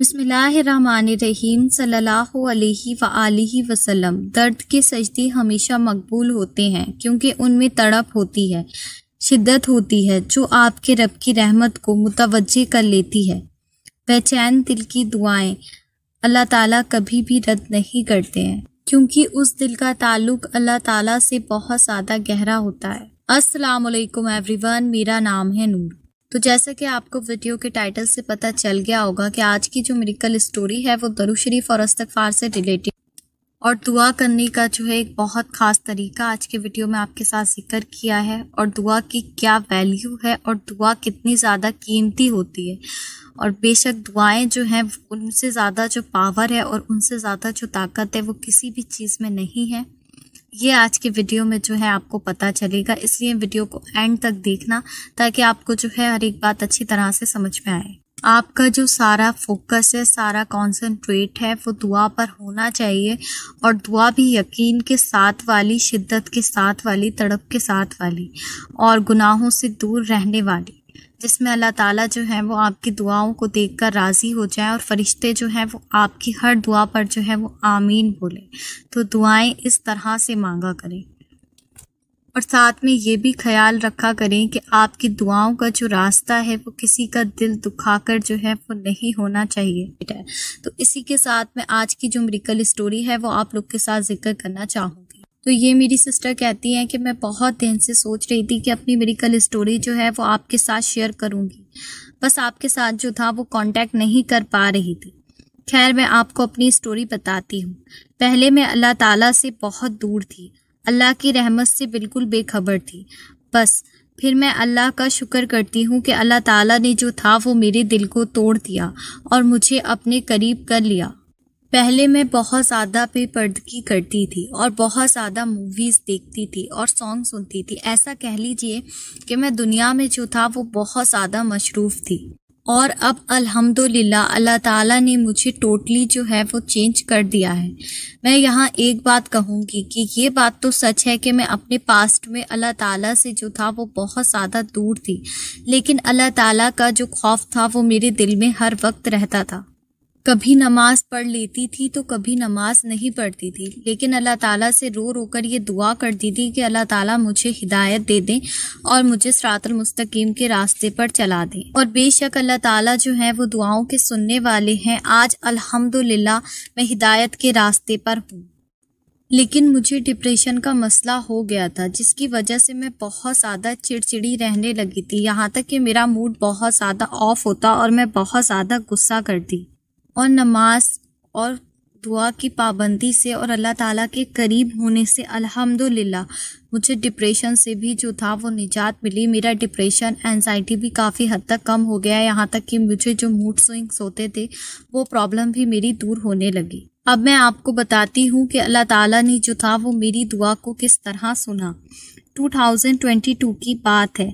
बसमीम सल्लल्लाहु अलैहि अलैहि वसल्लम दर्द के सजदे हमेशा मकबूल होते हैं क्योंकि उनमें तड़प होती है शिद्दत होती है जो आपके रब की रहमत को मुतवजह कर लेती है बेचैन दिल की दुआएं अल्लाह ताला कभी भी रद्द नहीं करते हैं क्योंकि उस दिल का ताल्लुक अल्लाह ताला से बहुत ज़्यादा गहरा होता है अस्सलाम वालेकुम एवरीवन मेरा नाम है नूर तो जैसा कि आपको वीडियो के टाइटल से पता चल गया होगा कि आज की जो मेरिकल स्टोरी है वो दरू शरीफ और अस्तफार से रिलेटेड और दुआ करने का जो है एक बहुत ख़ास तरीका आज के वीडियो में आपके साथ जिक्र किया है और दुआ की क्या वैल्यू है और दुआ कितनी ज़्यादा कीमती होती है और बेशक दुआएं जो हैं उनसे ज़्यादा जो पावर है और उनसे ज़्यादा जो ताकत है वो किसी भी चीज़ में नहीं है ये आज की वीडियो में जो है आपको पता चलेगा इसलिए वीडियो को एंड तक देखना ताकि आपको जो है हर एक बात अच्छी तरह से समझ में आए आपका जो सारा फोकस है सारा कंसंट्रेट है वो दुआ पर होना चाहिए और दुआ भी यकीन के साथ वाली शिद्दत के साथ वाली तड़प के साथ वाली और गुनाहों से दूर रहने वाली जिसमें अल्लाह ताला जो है वो आपकी दुआओं को देखकर राज़ी हो जाए और फरिश्ते जो हैं वो आपकी हर दुआ पर जो है वो आमीन बोले तो दुआएं इस तरह से मांगा करें और साथ में ये भी ख्याल रखा करें कि आपकी दुआओं का जो रास्ता है वो किसी का दिल दुखाकर जो है वो नहीं होना चाहिए बेटा तो इसी के साथ में आज की जो मेरिकल स्टोरी है वो आप लोग के साथ जिक्र करना चाहूँगी तो ये मेरी सिस्टर कहती हैं कि मैं बहुत दिन से सोच रही थी कि अपनी मेडिकल स्टोरी जो है वो आपके साथ शेयर करूँगी बस आपके साथ जो था वो कांटेक्ट नहीं कर पा रही थी खैर मैं आपको अपनी स्टोरी बताती हूँ पहले मैं अल्लाह ताला से बहुत दूर थी अल्लाह की रहमत से बिल्कुल बेखबर थी बस फिर मैं अल्लाह का शुक्र करती हूँ कि अल्लाह ताला ने जो था वो मेरे दिल को तोड़ दिया और मुझे अपने करीब कर लिया पहले मैं बहुत ज़्यादा बेपर्दगी करती थी और बहुत ज़्यादा मूवीज़ देखती थी और सॉन्ग सुनती थी ऐसा कह लीजिए कि मैं दुनिया में जो था वो बहुत ज़्यादा मशरूफ़ थी और अब अल्हम्दुलिल्लाह अल्लाह ताला ने मुझे टोटली जो है वो चेंज कर दिया है मैं यहाँ एक बात कहूँगी कि ये बात तो सच है कि मैं अपने पास्ट में अल्लाह ताला से जो था वो बहुत ज़्यादा दूर थी लेकिन अल्लाह ताला का जो खौफ था वो मेरे दिल में हर वक्त रहता था कभी नमाज पढ़ लेती थी तो कभी नमाज नहीं पढ़ती थी लेकिन अल्लाह ताला से रो रो कर ये दुआ करती थी कि अल्लाह ताला मुझे हिदायत दे दें और मुझे सरातल मुस्तकीम के रास्ते पर चला दें और बेशक अल्लाह ताला जो है वो दुआओं के सुनने वाले हैं आज अल्हम्दुलिल्लाह मैं हिदायत के रास्ते पर हूँ लेकिन मुझे डिप्रेशन का मसला हो गया था जिसकी वजह से मैं बहुत ज़्यादा चिड़चिड़ी रहने लगी थी यहाँ तक कि मेरा मूड बहुत ज़्यादा ऑफ होता और मैं बहुत ज़्यादा गुस्सा करती और नमाज और दुआ की पाबंदी से और अल्लाह ताला के करीब होने से अल्हम्दुलिल्लाह मुझे डिप्रेशन से भी जो था वो निजात मिली मेरा डिप्रेशन एनजाइटी भी काफ़ी हद तक कम हो गया यहाँ तक कि मुझे जो मूड स्विंग्स होते थे वो प्रॉब्लम भी मेरी दूर होने लगी अब मैं आपको बताती हूँ कि अल्लाह ताला ने जो था वो मेरी दुआ को किस तरह सुना 2022 की बात है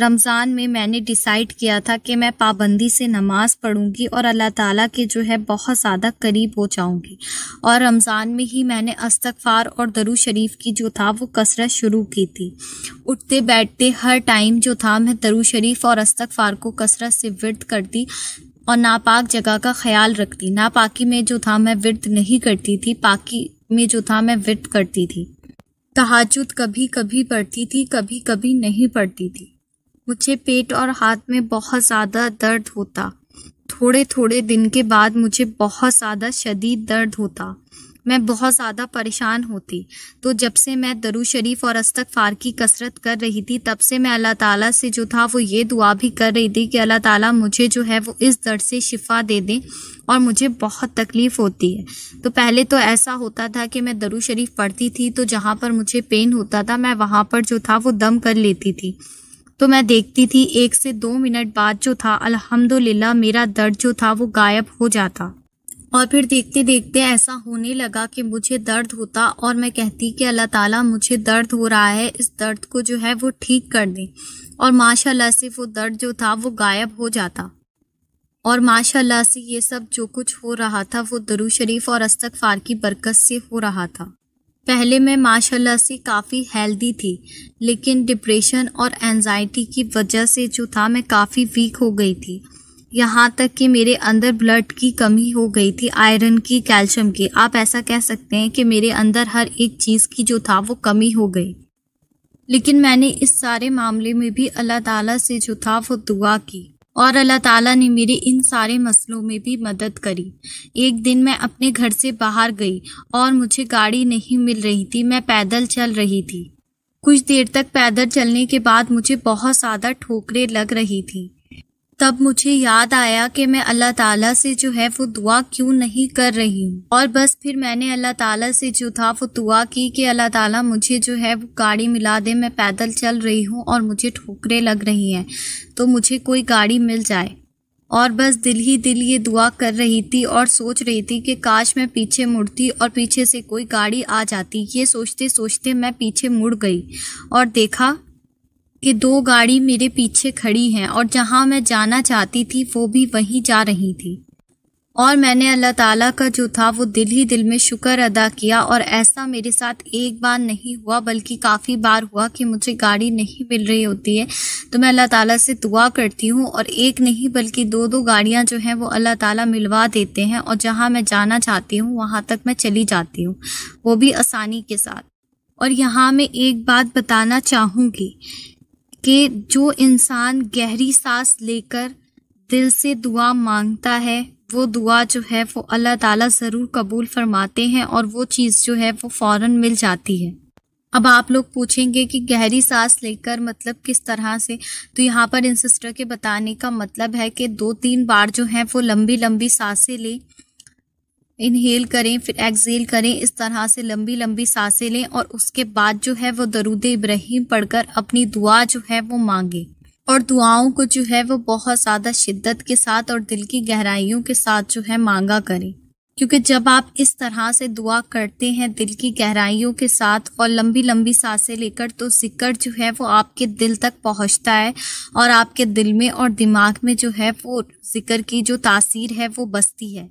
रमज़ान में मैंने डिसाइड किया था कि मैं पाबंदी से नमाज़ पढ़ूंगी और अल्लाह ताला के जो है बहुत ज़्यादा करीब हो जाऊंगी और रमज़ान में ही मैंने अस्तगफार और दरू शरीफ की जो था वो कसरत शुरू की थी उठते बैठते हर टाइम जो था मैं दरू शरीफ और अस्तगफार को कसरत से विरद करती और नापाक जगह का ख्याल रखती नापाकी में जो था मैं वृद्ध नहीं करती थी पाकी में जो था मैं विर्द करती थी तहाजुद कभी कभी पढ़ती थी कभी कभी नहीं पढ़ती थी मुझे पेट और हाथ में बहुत ज़्यादा दर्द होता थोड़े थोड़े दिन के बाद मुझे बहुत ज़्यादा शदीद दर्द होता मैं बहुत ज़्यादा परेशान होती तो जब से मैं दरू शरीफ और फार की कसरत कर रही थी तब से मैं अल्लाह ताला से जो था वो ये दुआ भी कर रही थी कि अल्लाह ताला मुझे जो है वो इस दर्द से शिफा दे दें और मुझे बहुत तकलीफ़ होती है तो पहले तो ऐसा होता था कि मैं दरू शरीफ पढ़ती थी तो जहाँ पर मुझे पेन होता था मैं वहाँ पर जो था वो दम कर लेती थी तो मैं देखती थी एक से दो मिनट बाद जो था अल्हम्दुलिल्लाह मेरा दर्द जो था वो गायब हो जाता और फिर देखते देखते ऐसा होने लगा कि मुझे दर्द होता और मैं कहती कि अल्लाह ताला मुझे दर्द हो रहा है इस दर्द को जो है वो ठीक कर दें और माशाल्लाह से वो दर्द जो था वो गायब हो जाता और माशाल्लाह से ये सब जो कुछ हो रहा था वो दरू शरीफ और फार की बरकत से हो रहा था पहले मैं माशाल्लाह से काफ़ी हेल्दी थी लेकिन डिप्रेशन और एनजाइटी की वजह से जो था मैं काफ़ी वीक हो गई थी यहाँ तक कि मेरे अंदर ब्लड की कमी हो गई थी आयरन की कैल्शियम की आप ऐसा कह सकते हैं कि मेरे अंदर हर एक चीज़ की जो था वो कमी हो गई लेकिन मैंने इस सारे मामले में भी अल्लाह ताला से जो था वो दुआ की और अल्लाह ताला ने मेरे इन सारे मसलों में भी मदद करी एक दिन मैं अपने घर से बाहर गई और मुझे गाड़ी नहीं मिल रही थी मैं पैदल चल रही थी कुछ देर तक पैदल चलने के बाद मुझे बहुत ज़्यादा ठोकरें लग रही थी तब मुझे याद आया कि मैं अल्लाह ताला से जो है वो दुआ क्यों नहीं कर रही हूँ और बस फिर मैंने अल्लाह ताला से जो था वो दुआ की कि अल्लाह ताला मुझे जो है वो गाड़ी मिला दे मैं पैदल चल रही हूँ और मुझे ठोकरें लग रही हैं तो मुझे कोई गाड़ी मिल जाए और बस दिल ही दिल ये दुआ कर रही थी और सोच रही थी कि काश मैं पीछे मुड़ती और पीछे से कोई गाड़ी आ जाती ये सोचते सोचते मैं पीछे मुड़ गई और देखा ये दो गाड़ी मेरे पीछे खड़ी हैं और जहां मैं जाना चाहती थी वो भी वहीं जा रही थी और मैंने अल्लाह ताला का जो था वो दिल ही दिल में शुक्र अदा किया और ऐसा मेरे साथ एक बार नहीं हुआ बल्कि काफ़ी बार हुआ कि मुझे गाड़ी नहीं मिल रही होती है तो मैं अल्लाह ताला से दुआ करती हूँ और एक नहीं बल्कि दो दो गाड़ियाँ जो हैं वो अल्लाह ताला मिलवा देते हैं और जहाँ मैं जाना चाहती हूँ वहाँ तक मैं चली जाती हूँ वो भी आसानी के साथ और यहाँ मैं एक बात बताना चाहूँगी कि जो इंसान गहरी सांस लेकर दिल से दुआ मांगता है वो दुआ जो है वो अल्लाह ताला ज़रूर कबूल फरमाते हैं और वो चीज़ जो है वो फ़ौर मिल जाती है अब आप लोग पूछेंगे कि गहरी सांस लेकर मतलब किस तरह से तो यहाँ पर इन सिस्टर के बताने का मतलब है कि दो तीन बार जो है वो लंबी लंबी सांसें लें इनहेल करें फिर एक्सेल करें इस तरह से लंबी लंबी सांसें लें और उसके बाद जो है वो दरूद इब्राहिम पढ़कर अपनी दुआ जो है वो मांगे और दुआओं को जो है वो बहुत ज़्यादा शिद्दत के साथ और दिल की गहराइयों के साथ जो है मांगा करें क्योंकि जब आप इस तरह से दुआ करते हैं दिल की गहराइयों के साथ और लंबी लंबी सांसें लेकर तो जिक्र जो है वो आपके दिल तक पहुंचता है और आपके दिल में और दिमाग में जो है वो जिक्र की जो तासीर है वो बसती है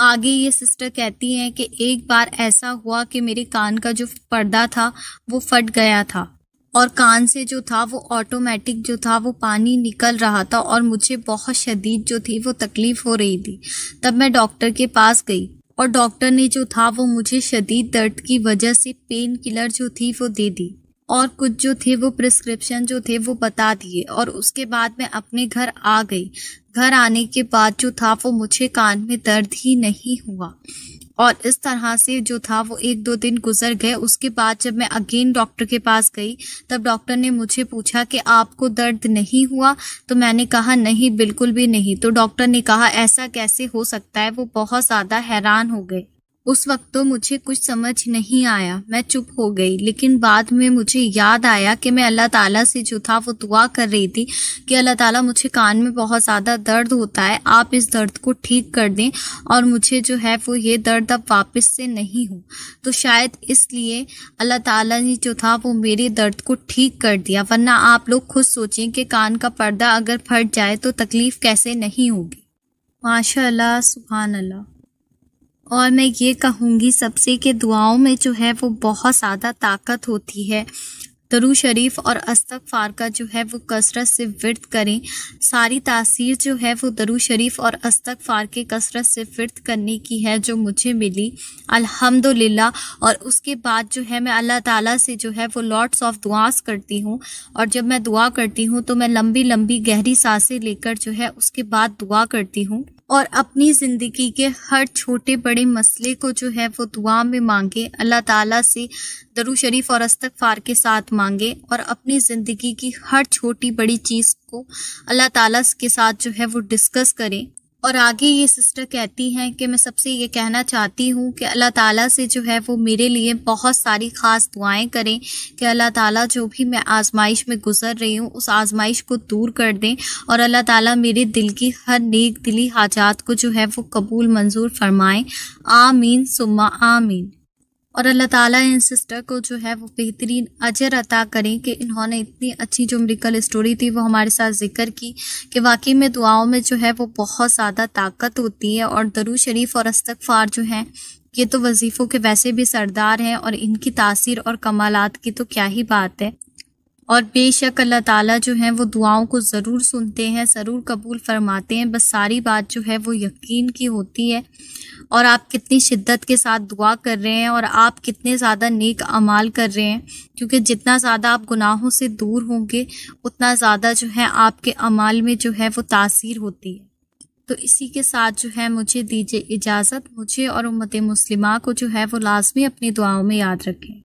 आगे ये सिस्टर कहती हैं कि एक बार ऐसा हुआ कि मेरे कान का जो पर्दा था वो फट गया था और कान से जो था वो ऑटोमेटिक जो था वो पानी निकल रहा था और मुझे बहुत शदीद जो थी वो तकलीफ़ हो रही थी तब मैं डॉक्टर के पास गई और डॉक्टर ने जो था वो मुझे शदीद दर्द की वजह से पेन किलर जो थी वो दे दी और कुछ जो थे वो प्रिस्क्रिप्शन जो थे वो बता दिए और उसके बाद मैं अपने घर आ गई घर आने के बाद जो था वो मुझे कान में दर्द ही नहीं हुआ और इस तरह से जो था वो एक दो दिन गुजर गए उसके बाद जब मैं अगेन डॉक्टर के पास गई तब डॉक्टर ने मुझे पूछा कि आपको दर्द नहीं हुआ तो मैंने कहा नहीं बिल्कुल भी नहीं तो डॉक्टर ने कहा ऐसा कैसे हो सकता है वो बहुत ज़्यादा हैरान हो गए उस वक्त तो मुझे कुछ समझ नहीं आया मैं चुप हो गई लेकिन बाद में मुझे याद आया कि मैं अल्लाह ताला से जो था वो दुआ कर रही थी कि अल्लाह ताला मुझे कान में बहुत ज़्यादा दर्द होता है आप इस दर्द को ठीक कर दें और मुझे जो है वो ये दर्द अब वापस से नहीं हो तो शायद इसलिए अल्लाह ताला ने जो था वो मेरे दर्द को ठीक कर दिया वरना आप लोग खुद सोचें कि कान का पर्दा अगर फट जाए तो तकलीफ़ कैसे नहीं होगी माशा सुबहानल्ला अल्लाह और मैं ये कहूँगी सबसे कि दुआओं में जो है वो बहुत ज़्यादा ताकत होती है दरू शरीफ और फार का जो है वो कसरत से विरत करें सारी तासीर जो है वो दरू शरीफ और फार के कसरत से विरत करने की है जो मुझे मिली अल्हम्दुलिल्लाह और उसके बाद जो है मैं अल्लाह ताला से जो है वो लॉट्स ऑफ दुआस करती हूँ और जब मैं दुआ करती हूँ तो मैं लंबी लंबी गहरी सांसें लेकर जो है उसके बाद दुआ करती हूँ और अपनी ज़िंदगी के हर छोटे बड़े मसले को जो है वो दुआ में मांगे अल्लाह ताला से दरू शरीफ और फार के साथ मांगे और अपनी ज़िंदगी की हर छोटी बड़ी चीज़ को अल्लाह ताला के साथ जो है वो डिस्कस करें और आगे ये सिस्टर कहती हैं कि मैं सबसे ये कहना चाहती हूँ कि अल्लाह ताला से जो है वो मेरे लिए बहुत सारी ख़ास दुआएं करें कि अल्लाह ताला जो भी मैं आजमाइश में गुजर रही हूँ उस आजमाइश को दूर कर दें और अल्लाह ताला मेरे दिल की हर नेक दिली हाजात को जो है वो कबूल मंजूर फरमाएँ आमीन सुमा आमीन और अल्लाह ताला इन सिस्टर को जो है वो बेहतरीन अजर अता करें कि इन्होंने इतनी अच्छी जो मेडिकल स्टोरी थी वो हमारे साथ जिक्र की कि वाकई में दुआओं में जो है वो बहुत ज़्यादा ताकत होती है और दरू शरीफ और अस्तफ़ार जो हैं ये तो वजीफ़ों के वैसे भी सरदार हैं और इनकी तासीर और कमालात की तो क्या ही बात है और बेशक अल्लाह ताला जो है वो दुआओं को ज़रूर सुनते हैं ज़रूर कबूल फरमाते हैं बस सारी बात जो है वो यकीन की होती है और आप कितनी शिद्दत के साथ दुआ कर रहे हैं और आप कितने ज़्यादा नेक अमाल कर रहे हैं क्योंकि जितना ज़्यादा आप गुनाहों से दूर होंगे उतना ज़्यादा जो है आपके अमाल में जो है वो तासीर होती है तो इसी के साथ जो है मुझे दीजिए इजाज़त मुझे और उम्मत मुस्लिमा को जो है वो लाजमी अपनी दुआओं में याद रखें